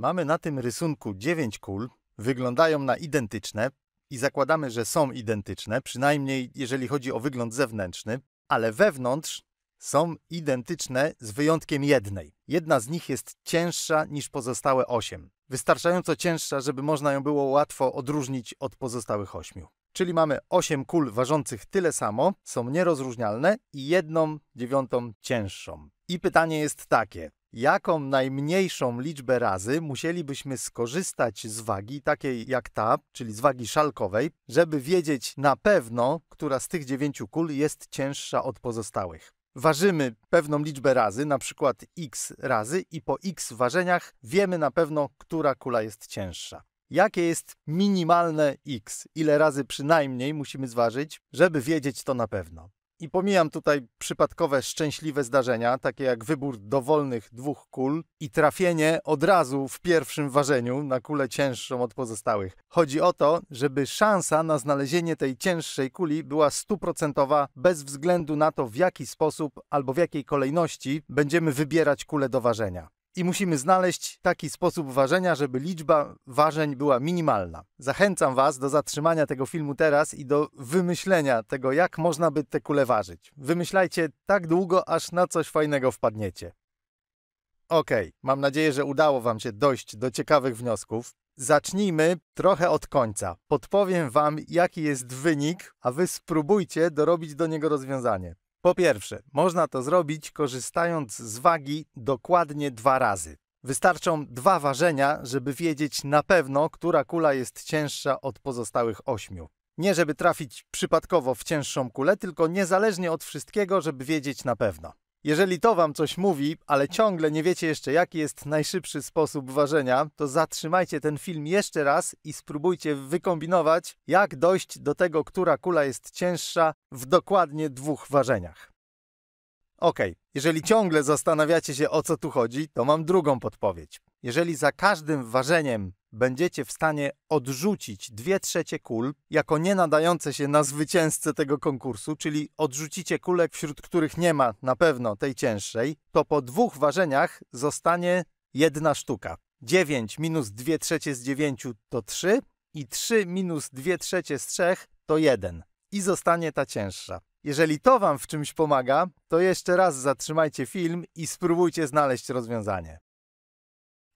Mamy na tym rysunku 9 kul, wyglądają na identyczne i zakładamy, że są identyczne, przynajmniej jeżeli chodzi o wygląd zewnętrzny, ale wewnątrz są identyczne z wyjątkiem jednej. Jedna z nich jest cięższa niż pozostałe 8. Wystarczająco cięższa, żeby można ją było łatwo odróżnić od pozostałych ośmiu. Czyli mamy 8 kul ważących tyle samo, są nierozróżnialne i jedną dziewiątą cięższą. I pytanie jest takie: jaką najmniejszą liczbę razy musielibyśmy skorzystać z wagi takiej jak ta, czyli z wagi szalkowej, żeby wiedzieć na pewno, która z tych dziewięciu kul jest cięższa od pozostałych. Ważymy pewną liczbę razy, na przykład x razy, i po x ważeniach wiemy na pewno, która kula jest cięższa jakie jest minimalne x, ile razy przynajmniej musimy zważyć, żeby wiedzieć to na pewno. I pomijam tutaj przypadkowe szczęśliwe zdarzenia, takie jak wybór dowolnych dwóch kul i trafienie od razu w pierwszym ważeniu na kulę cięższą od pozostałych. Chodzi o to, żeby szansa na znalezienie tej cięższej kuli była stuprocentowa bez względu na to, w jaki sposób albo w jakiej kolejności będziemy wybierać kulę do ważenia i musimy znaleźć taki sposób ważenia, żeby liczba ważeń była minimalna. Zachęcam Was do zatrzymania tego filmu teraz i do wymyślenia tego, jak można by te kule ważyć. Wymyślajcie tak długo, aż na coś fajnego wpadniecie. Ok, mam nadzieję, że udało Wam się dojść do ciekawych wniosków. Zacznijmy trochę od końca. Podpowiem Wam, jaki jest wynik, a Wy spróbujcie dorobić do niego rozwiązanie. Po pierwsze, można to zrobić korzystając z wagi dokładnie dwa razy. Wystarczą dwa ważenia, żeby wiedzieć na pewno, która kula jest cięższa od pozostałych ośmiu. Nie żeby trafić przypadkowo w cięższą kulę, tylko niezależnie od wszystkiego, żeby wiedzieć na pewno. Jeżeli to Wam coś mówi, ale ciągle nie wiecie jeszcze, jaki jest najszybszy sposób ważenia, to zatrzymajcie ten film jeszcze raz i spróbujcie wykombinować, jak dojść do tego, która kula jest cięższa w dokładnie dwóch ważeniach. Ok, jeżeli ciągle zastanawiacie się o co tu chodzi, to mam drugą podpowiedź. Jeżeli za każdym ważeniem będziecie w stanie odrzucić dwie trzecie kul jako nie nadające się na zwycięzcę tego konkursu, czyli odrzucicie kulek, wśród których nie ma na pewno tej cięższej, to po dwóch ważeniach zostanie jedna sztuka. 9 minus 2 trzecie z 9 to 3 i 3 minus 2 trzecie z 3 to 1 i zostanie ta cięższa. Jeżeli to Wam w czymś pomaga, to jeszcze raz zatrzymajcie film i spróbujcie znaleźć rozwiązanie.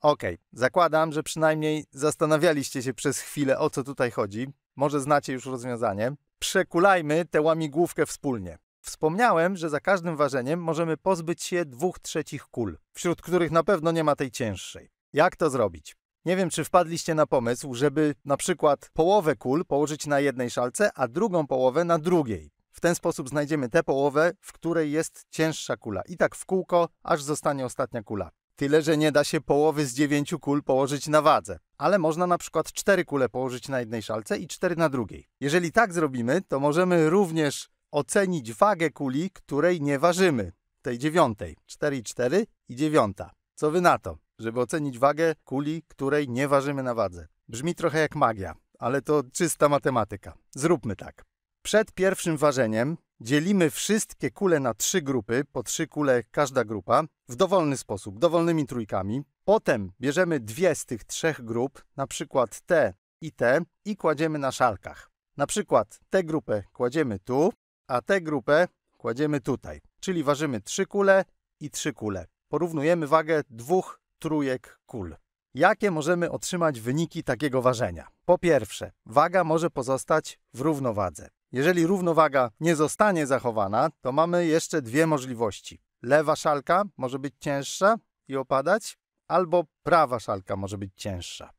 Okej, okay. zakładam, że przynajmniej zastanawialiście się przez chwilę, o co tutaj chodzi. Może znacie już rozwiązanie. Przekulajmy tę łamigłówkę wspólnie. Wspomniałem, że za każdym ważeniem możemy pozbyć się dwóch trzecich kul, wśród których na pewno nie ma tej cięższej. Jak to zrobić? Nie wiem, czy wpadliście na pomysł, żeby na przykład połowę kul położyć na jednej szalce, a drugą połowę na drugiej. W ten sposób znajdziemy tę połowę, w której jest cięższa kula. I tak w kółko, aż zostanie ostatnia kula. Tyle, że nie da się połowy z dziewięciu kul położyć na wadze, ale można na przykład cztery kule położyć na jednej szalce i cztery na drugiej. Jeżeli tak zrobimy, to możemy również ocenić wagę kuli, której nie ważymy, tej dziewiątej, 4 i 4 i dziewiąta. Co wy na to, żeby ocenić wagę kuli, której nie ważymy na wadze? Brzmi trochę jak magia, ale to czysta matematyka. Zróbmy tak. Przed pierwszym ważeniem Dzielimy wszystkie kule na trzy grupy, po trzy kule każda grupa, w dowolny sposób, dowolnymi trójkami. Potem bierzemy dwie z tych trzech grup, na przykład te i te, i kładziemy na szalkach. Na przykład tę grupę kładziemy tu, a tę grupę kładziemy tutaj. Czyli ważymy trzy kule i trzy kule. Porównujemy wagę dwóch trójek kul. Jakie możemy otrzymać wyniki takiego ważenia? Po pierwsze, waga może pozostać w równowadze. Jeżeli równowaga nie zostanie zachowana, to mamy jeszcze dwie możliwości. Lewa szalka może być cięższa i opadać, albo prawa szalka może być cięższa.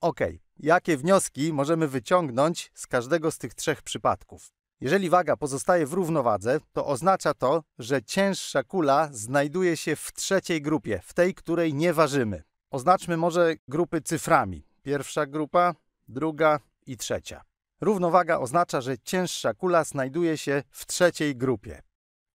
Ok, jakie wnioski możemy wyciągnąć z każdego z tych trzech przypadków? Jeżeli waga pozostaje w równowadze, to oznacza to, że cięższa kula znajduje się w trzeciej grupie, w tej, której nie ważymy. Oznaczmy może grupy cyframi. Pierwsza grupa, druga i trzecia. Równowaga oznacza, że cięższa kula znajduje się w trzeciej grupie.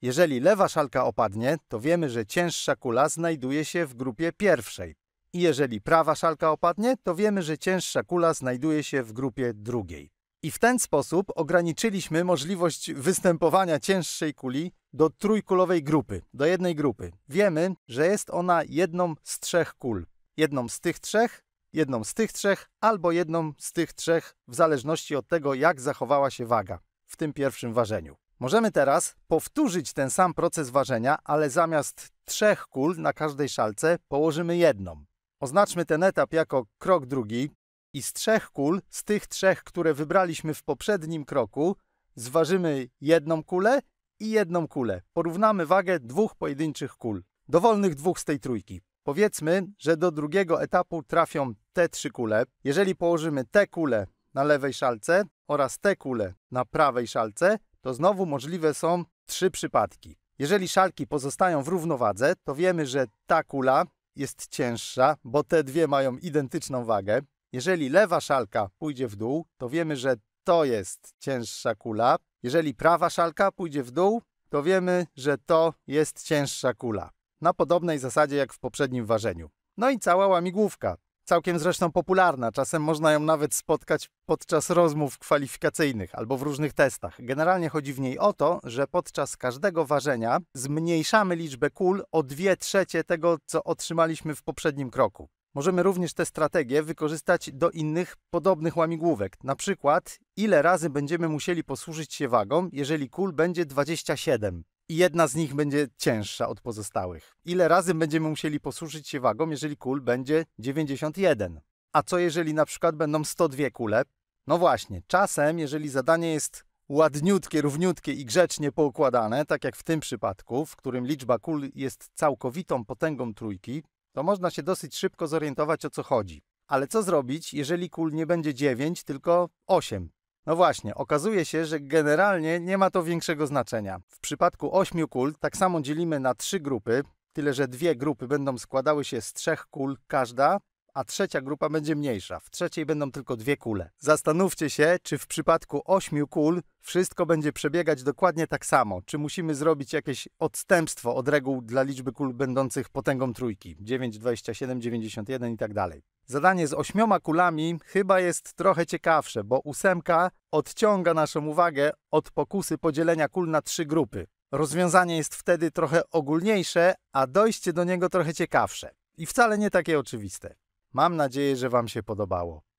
Jeżeli lewa szalka opadnie, to wiemy, że cięższa kula znajduje się w grupie pierwszej. I jeżeli prawa szalka opadnie, to wiemy, że cięższa kula znajduje się w grupie drugiej. I w ten sposób ograniczyliśmy możliwość występowania cięższej kuli do trójkulowej grupy, do jednej grupy. Wiemy, że jest ona jedną z trzech kul. Jedną z tych trzech jedną z tych trzech albo jedną z tych trzech, w zależności od tego, jak zachowała się waga w tym pierwszym ważeniu. Możemy teraz powtórzyć ten sam proces ważenia, ale zamiast trzech kul na każdej szalce położymy jedną. Oznaczmy ten etap jako krok drugi i z trzech kul, z tych trzech, które wybraliśmy w poprzednim kroku, zważymy jedną kulę i jedną kulę. Porównamy wagę dwóch pojedynczych kul, dowolnych dwóch z tej trójki. Powiedzmy, że do drugiego etapu trafią te trzy kule. Jeżeli położymy te kule na lewej szalce oraz te kule na prawej szalce, to znowu możliwe są trzy przypadki. Jeżeli szalki pozostają w równowadze, to wiemy, że ta kula jest cięższa, bo te dwie mają identyczną wagę. Jeżeli lewa szalka pójdzie w dół, to wiemy, że to jest cięższa kula. Jeżeli prawa szalka pójdzie w dół, to wiemy, że to jest cięższa kula na podobnej zasadzie jak w poprzednim ważeniu. No i cała łamigłówka, całkiem zresztą popularna, czasem można ją nawet spotkać podczas rozmów kwalifikacyjnych albo w różnych testach. Generalnie chodzi w niej o to, że podczas każdego ważenia zmniejszamy liczbę kul o 2 trzecie tego, co otrzymaliśmy w poprzednim kroku. Możemy również tę strategię wykorzystać do innych podobnych łamigłówek. Na przykład, ile razy będziemy musieli posłużyć się wagą, jeżeli kul będzie 27 i jedna z nich będzie cięższa od pozostałych. Ile razy będziemy musieli posuszyć się wagą, jeżeli kul będzie 91? A co jeżeli na przykład będą 102 kule? No właśnie, czasem, jeżeli zadanie jest ładniutkie, równiutkie i grzecznie poukładane, tak jak w tym przypadku, w którym liczba kul jest całkowitą potęgą trójki, to można się dosyć szybko zorientować o co chodzi. Ale co zrobić, jeżeli kul nie będzie 9, tylko 8? No właśnie, okazuje się, że generalnie nie ma to większego znaczenia. W przypadku ośmiu kul tak samo dzielimy na trzy grupy, tyle że dwie grupy będą składały się z trzech kul każda, a trzecia grupa będzie mniejsza. W trzeciej będą tylko dwie kule. Zastanówcie się, czy w przypadku ośmiu kul wszystko będzie przebiegać dokładnie tak samo. Czy musimy zrobić jakieś odstępstwo od reguł dla liczby kul będących potęgą trójki 9, 27, 91 i tak dalej. Zadanie z ośmioma kulami chyba jest trochę ciekawsze, bo ósemka odciąga naszą uwagę od pokusy podzielenia kul na trzy grupy. Rozwiązanie jest wtedy trochę ogólniejsze, a dojście do niego trochę ciekawsze. I wcale nie takie oczywiste. Mam nadzieję, że Wam się podobało.